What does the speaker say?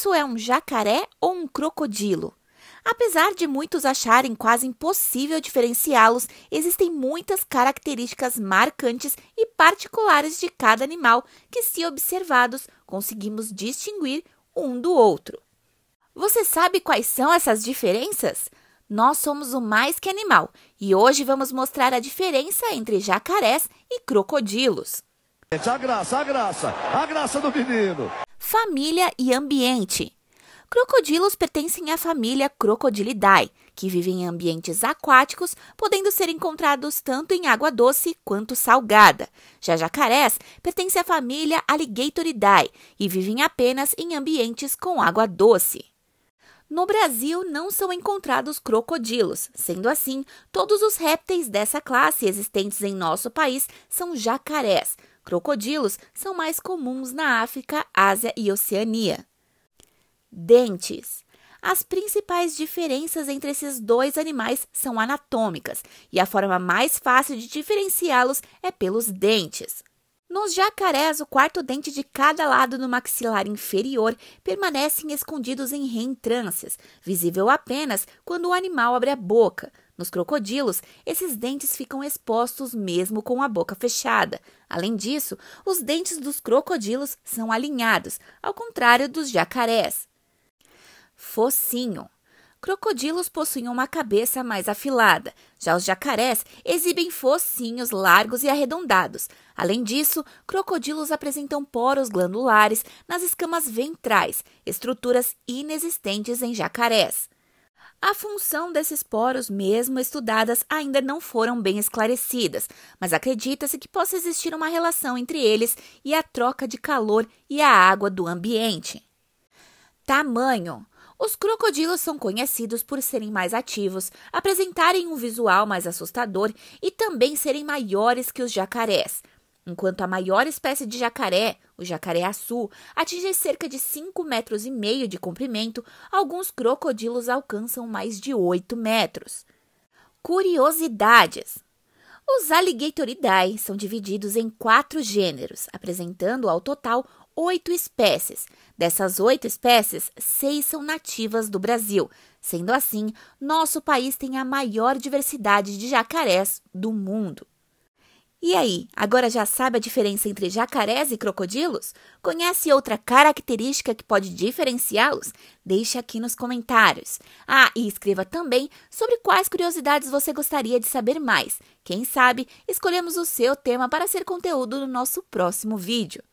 isso é um jacaré ou um crocodilo? Apesar de muitos acharem quase impossível diferenciá-los, existem muitas características marcantes e particulares de cada animal que, se observados, conseguimos distinguir um do outro. Você sabe quais são essas diferenças? Nós somos o mais que animal e hoje vamos mostrar a diferença entre jacarés e crocodilos. É, a graça, a graça, a graça do menino família e ambiente. Crocodilos pertencem à família Crocodilidae, que vivem em ambientes aquáticos, podendo ser encontrados tanto em água doce quanto salgada. Já jacarés pertencem à família Alligatoridae e vivem apenas em ambientes com água doce. No Brasil não são encontrados crocodilos. Sendo assim, todos os répteis dessa classe existentes em nosso país são jacarés, Crocodilos são mais comuns na África, Ásia e Oceania. Dentes. As principais diferenças entre esses dois animais são anatômicas, e a forma mais fácil de diferenciá-los é pelos dentes. Nos jacarés, o quarto dente de cada lado do maxilar inferior permanecem escondidos em reentrâncias, visível apenas quando o animal abre a boca. Nos crocodilos, esses dentes ficam expostos mesmo com a boca fechada. Além disso, os dentes dos crocodilos são alinhados, ao contrário dos jacarés. Focinho. Crocodilos possuem uma cabeça mais afilada, já os jacarés exibem focinhos largos e arredondados. Além disso, crocodilos apresentam poros glandulares nas escamas ventrais, estruturas inexistentes em jacarés. A função desses poros, mesmo estudadas, ainda não foram bem esclarecidas, mas acredita-se que possa existir uma relação entre eles e a troca de calor e a água do ambiente. Tamanho: os crocodilos são conhecidos por serem mais ativos, apresentarem um visual mais assustador e também serem maiores que os jacarés enquanto a maior espécie de jacaré, o jacaré-açu, atinge cerca de 5 metros e meio de comprimento, alguns crocodilos alcançam mais de 8 metros. Curiosidades os Alligatoridae são divididos em quatro gêneros, apresentando ao total oito espécies. Dessas oito espécies, seis são nativas do Brasil. Sendo assim, nosso país tem a maior diversidade de jacarés do mundo. E aí, agora já sabe a diferença entre jacarés e crocodilos? Conhece outra característica que pode diferenciá-los? Deixe aqui nos comentários. Ah, e escreva também sobre quais curiosidades você gostaria de saber mais. Quem sabe, escolhemos o seu tema para ser conteúdo no nosso próximo vídeo.